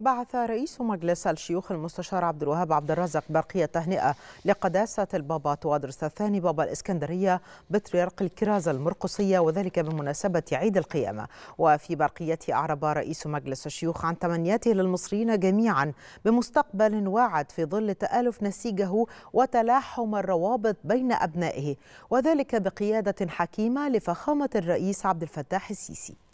بعث رئيس مجلس الشيوخ المستشار عبد الوهاب عبد الرزاق برقية تهنئة لقداسة البابا توادرس الثاني بابا الإسكندرية بطريرق الكرازة المرقصية وذلك بمناسبة عيد القيامة وفي برقيته أعرب رئيس مجلس الشيوخ عن تمنياته للمصريين جميعا بمستقبل واعد في ظل تآلف نسيجه وتلاحم الروابط بين أبنائه وذلك بقيادة حكيمة لفخامة الرئيس عبد الفتاح السيسي